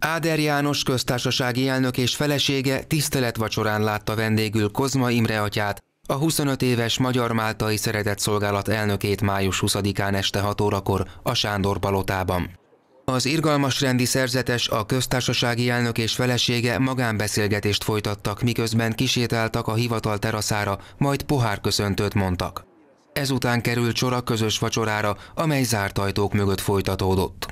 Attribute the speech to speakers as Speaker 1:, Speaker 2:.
Speaker 1: Áder János köztársasági elnök és felesége tiszteletvacsorán látta vendégül Kozma Imre atyát, a 25 éves Magyar-Máltai Szeretetszolgálat elnökét május 20-án este 6 órakor a Sándor Palotában. Az irgalmas rendi szerzetes, a köztársasági elnök és felesége magánbeszélgetést folytattak, miközben kisétáltak a hivatal teraszára, majd pohárköszöntőt mondtak. Ezután került sor a közös vacsorára, amely zárt ajtók mögött folytatódott.